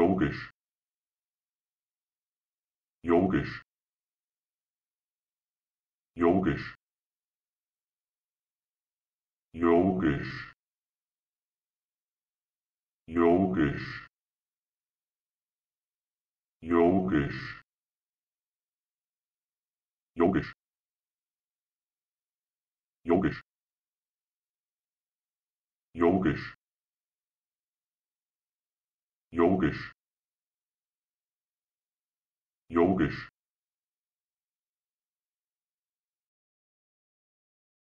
yogisch yogisch yogisch yogisch yogisch yogisch yogisch yogisch yogisch yogisch